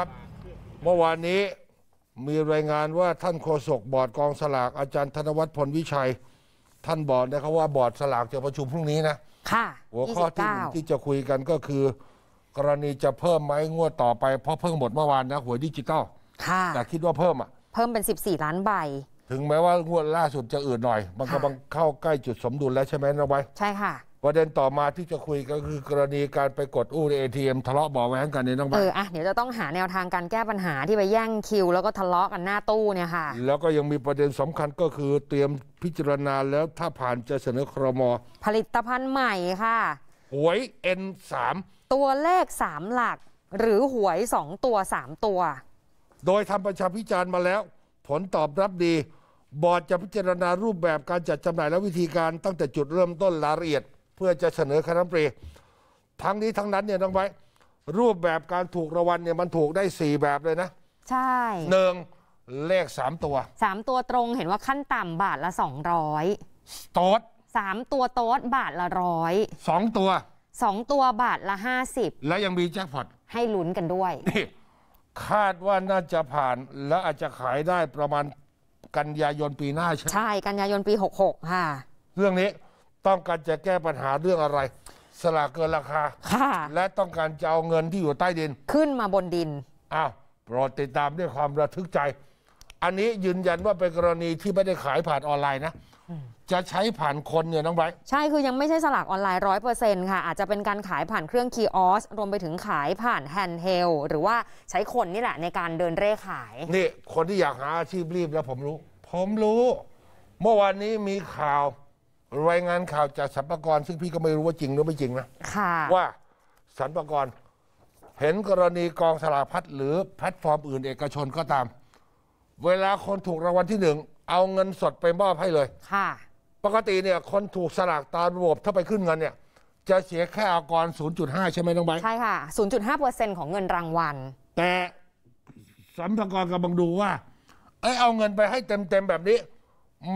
ครับ เมื่อวานนี้มีรายงานว่าท่านโฆษกบอร์ดกองสลากอาจารย์ธนวัฒน์พลวิชัยท่านบอกนะครับว่าบอร์ดสลากจะประชุมพรุ่งนี้นะค่ะหัวข้อที่ที่จะคุยกันก็คือ กรณีจะเพิ่มไหมงวดต่อไปเพราะเพิ่งหมดเมื่อวานนะหวยดิจิตอลค่ะแต่คิดว่าเพิ่มอ่ะ เพิ่มเป็น 14 ล้านใบ ถึงแม้ว่า งวดล่าสุดจะอืดหน่อย มันก็บังเข้าใกล้จุดสมดุลแล้วใช่ไหมน้อไวบใช่ค่ะประเด็นต่อมาที่จะคุยก็คือกรณีการไปกดอู้เอทีเอ็มทะเลาะบอแว้งกันนี่ต้องไปเอออ่ะเดี๋ยวจะต้องหาแนวทางการแก้ปัญหาที่ไปแย่งคิว แล้วก็ทะเลาะกันหน้าตู้เนี่ยค่ะ แล้วก็ยังมีประเด็นสำคัญก็คือ เตรียมพิจารณาแล้วถ้าผ่านจะเสนอครม ผลิตภัณฑ์ใหม่ค่ะ หวย N3 ตัวเลข 3 หลัก หรือหวย2ตัว3 ตัว โดยทำประชาพิจารณ์มาแล้ว ผลตอบรับดี บอร์ดจะพิจารณารูปแบบการจัดจำหน่ายและวิธีการตั้งแต่จุดเริ่มต้นรายละเอียดเพื่อจะเสนอคณะรัฐมนตรีทั้งนี้ทั้งนั้นเนี่ยต้องไว้รูปแบบการถูกรางวัลเนี่ยมันถูกได้ 4 แบบเลยนะ ใช่หนึ่งเลข3ตัว 3 ตัวตรงเห็นว่าขั้นต่ำบาทละ 200 โต๊ดสามตัวโต๊ดบาทละร้อยสองตัวสองตัวบาทละห้าสิบและยังมีแจ็คพอตให้ลุ้นกันด้วยนี่คาดว่าน่าจะผ่านและอาจจะขายได้ประมาณกันยายนปีหน้าใช่ใช่กันยายนปีหกหกค่ะ เรื่องนี้ต้องการจะแก้ปัญหาเรื่องอะไร สลากเกินราคาค่ะและต้องการจะเอาเงินที่อยู่ใต้ดิน ขึ้นมาบนดิน อ้าว โปรดติดตามด้วยความระทึกใจ อันนี้ยืนยันว่าเป็นกรณีที่ไม่ได้ขายผ่านออนไลน์นะ จะใช้ผ่านคนเนี่ยน้องไบใช่ คือยังไม่ใช่สลากออนไลน์ร้อยเปอร์เซ็นต์ค่ะอาจจะเป็นการขายผ่านเครื่องคีออสรวมไปถึงขายผ่านแฮนด์เฮลหรือว่าใช้คนนี่แหละ ในการเดินเร่ขายนี่ คนที่อยากหาอาชีพรีบแล้วผมรู้ ผมรู้ เมื่อวานนี้มีข่าวรายงานข่าวจากสรรพากร ซึ่งพี่ก็ไม่รู้ว่าจริงหรือไม่จริงนะค่ะ ว่าสรรพากร เห็นกรณีกองสลากพัดหรือแพลตฟอร์มอื่นเอกชนก็ตาม เวลาคนถูกรางวัลที่หนึ่งเอาเงินสดไปมอบให้เลย ค่ะ ปกติเนี่ยคนถูกสลากตามระบบถ้าไปขึ้นเงินเนี่ย จะเสียแค่อากร 0.5 ใช่ไหมน้องใบใช่ค่ะ 0.5เปอร์เซ็นต์ของเงินรางวัลแต่สรรพากรกำลังดูว่าเอ้ยเอาเงินไปให้เต็มๆแบบนี้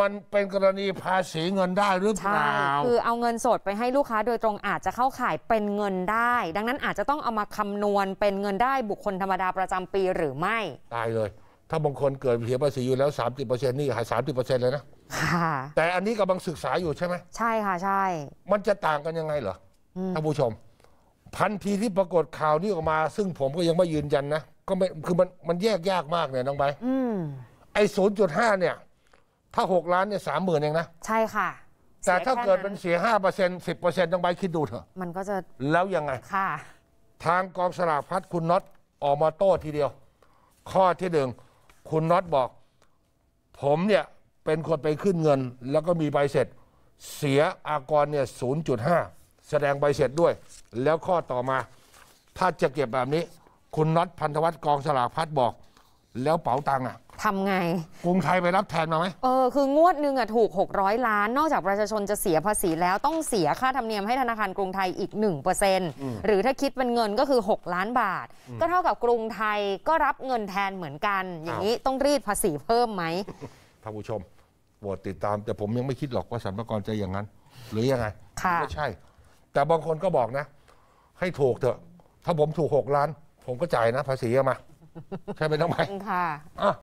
มันเป็นกรณีภาษีเงินได้หรือเปใช่ล่าคือเอาเงินสดไปให้ลูกค้าโดยตรงอาจจะเข้าข่ายเป็นเงินได้ ดังนั้นอาจจะต้องเอามาคำนวณเป็นเงินได้บุคคลธรรมดาประจำปีหรือไม่ตายเลย ถ้าบางคนเกิดเสียภาษีอยู่แล้ว 30%นี่หาย30%เลยนะ ค่ะ แต่อันนี้กำลังศึกษาอยู่ใช่ไหมใช่ค่ะใช่ มันจะต่างกันยังไงเหรอ ท่านผู้ชม พันทีที่ปรากฏข่าวนี้ออกมา ซึ่งผมก็ยังไม่ยืนยันนะ ก็ไม่ คือมัน มันแยกยากมากเนี่ยน้องใบอืมไอ้้าเนี่ยถ้าหกล้านเนี่ยสามหมื่นเองนะ ใช่ค่ะ แต่ถ้าเกิดเป็นเสียห้าเปอร์เซ็นต์สิบเปอร์เซ็นต์ต้องไปคิดดูเถอะ มันก็จะแล้วยังไง ค่ะ ทางกองสลากพัด คุณน็อตออกมาโต้ทีเดียว ข้อที่หนึ่งคุณน็อตบอก ผมเนี่ยเป็นคนไปขึ้นเงินแล้วก็มีใบเสร็จ เสียอากรเนี่ยศูนย์จุดห้าแสดงใบเสร็จด้วย แล้วข้อต่อมา ถ้าจะเก็บแบบนี้ คุณน็อตพันธวัฒน์กองสลากพัดบอก แล้วเป๋าตังค์อ่ะทำไง กรุงไทยไปรับแทนมาไหมเออ คืองวดหนึ่งอะถูก 600 ล้าน นอกจากประชาชนจะเสียภาษีแล้วต้องเสียค่าธรรมเนียมให้ธนาคารกรุงไทยอีก 1%หรือถ้าคิดเป็นเงินก็คือ 6 ล้านบาท ก็เท่ากับกรุงไทยก็รับเงินแทนเหมือนกัน อย่างนี้ต้องรีดภาษีเพิ่มไหมท่านผู้ชมโปรดติดตาม แต่ผมยังไม่คิดหรอกว่าสรรพากรจะอย่างนั้น หรือยังไง ค่ะไม่ใช่ แต่บางคนก็บอกนะ ให้ถูกเถอะ ถ้าผมถูกหกล้าน ผมก็จ่ายนะภาษีเอามา ใช่ไหมน้องไหมค่ะอ่ะ